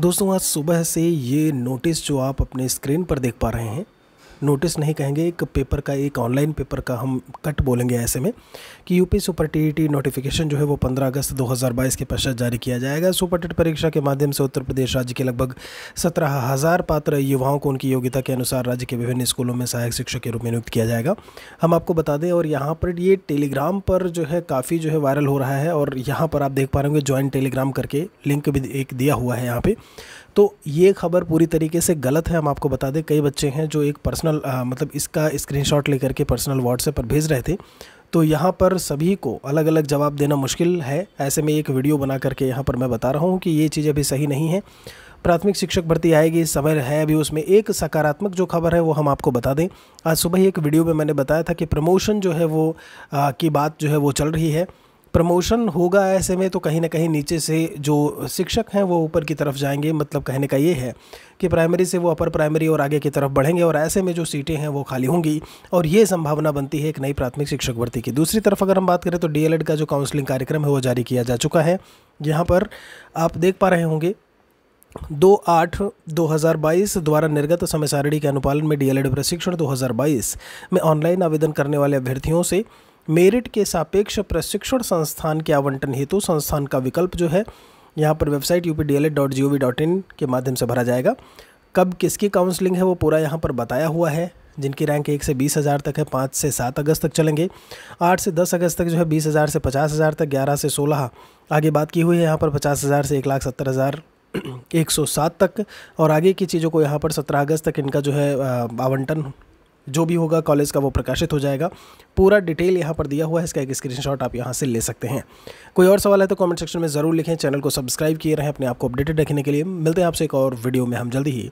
दोस्तों आज सुबह से ये नोटिस जो आप अपने स्क्रीन पर देख पा रहे हैं नोटिस नहीं कहेंगे एक पेपर का एक ऑनलाइन पेपर का हम कट बोलेंगे ऐसे में कि यूपी सुपर टी नोटिफिकेशन जो है वो 15 अगस्त 2022 के पश्चात जारी किया जाएगा सुपर टेट परीक्षा के माध्यम से उत्तर प्रदेश राज्य के लगभग सत्रह हज़ार पात्र युवाओं को उनकी योग्यता के अनुसार राज्य के विभिन्न स्कूलों में सहायक शिक्षक के रूप में नियुक्त किया जाएगा हम आपको बता दें और यहाँ पर ये टेलीग्राम पर जो है काफ़ी जो है वायरल हो रहा है और यहाँ पर आप देख पा रहे होंगे ज्वाइन टेलीग्राम करके लिंक भी एक दिया हुआ है यहाँ पर तो ये खबर पूरी तरीके से गलत है हम आपको बता दें कई बच्चे हैं जो एक पर्सनल मतलब इसका स्क्रीनशॉट लेकर के पर्सनल व्हाट्सएप पर भेज रहे थे तो यहाँ पर सभी को अलग अलग जवाब देना मुश्किल है ऐसे में एक वीडियो बना करके यहाँ पर मैं बता रहा हूँ कि ये चीज़ अभी सही नहीं है प्राथमिक शिक्षक भर्ती आएगी समय है अभी उसमें एक सकारात्मक जो खबर है वो हम आपको बता दें आज सुबह ही एक वीडियो में मैंने बताया था कि प्रमोशन जो है वो आ, की बात जो है वो चल रही है प्रमोशन होगा ऐसे में तो कहीं ना कहीं नीचे से जो शिक्षक हैं वो ऊपर की तरफ जाएंगे मतलब कहने का ये है कि प्राइमरी से वो अपर प्राइमरी और आगे की तरफ बढ़ेंगे और ऐसे में जो सीटें हैं वो खाली होंगी और ये संभावना बनती है एक नई प्राथमिक शिक्षक भर्ती की दूसरी तरफ अगर हम बात करें तो डी का जो काउंसलिंग कार्यक्रम है वो जारी किया जा चुका है यहाँ पर आप देख पा रहे होंगे दो आठ दो हज़ार बाईस द्वारा निर्गत समय सारिणी के अनुपालन में डीएलएड प्रशिक्षण दो हज़ार बाईस में ऑनलाइन आवेदन करने वाले अभ्यर्थियों से मेरिट के सापेक्ष प्रशिक्षण संस्थान के आवंटन हेतु संस्थान का विकल्प जो है यहाँ पर वेबसाइट यू के माध्यम से भरा जाएगा कब किसकी काउंसलिंग है वो पूरा यहाँ पर बताया हुआ है जिनकी रैंक एक से बीस हज़ार तक है पाँच से सात अगस्त तक चलेंगे आठ से दस अगस्त तक जो है बीस हज़ार से पचास हज़ार तक ग्यारह से सोलह आगे बात की हुई है यहाँ पर पचास हज़ार से एक लाख सत्तर हज़ार एक सौ सात तक और आगे की चीज़ों को यहाँ पर सत्रह अगस्त तक इनका जो है आवंटन जो भी होगा कॉलेज का वो प्रकाशित हो जाएगा पूरा डिटेल यहाँ पर दिया हुआ है इसका एक स्क्रीन आप यहाँ से ले सकते हैं कोई और सवाल है तो कमेंट सेक्शन में ज़रूर लिखें चैनल को सब्सक्राइब किए रहें अपने आप को अपडेटेड रखने के लिए मिलते हैं आपसे एक और वीडियो में हम जल्दी ही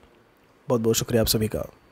बहुत बहुत शुक्रिया आप सभी का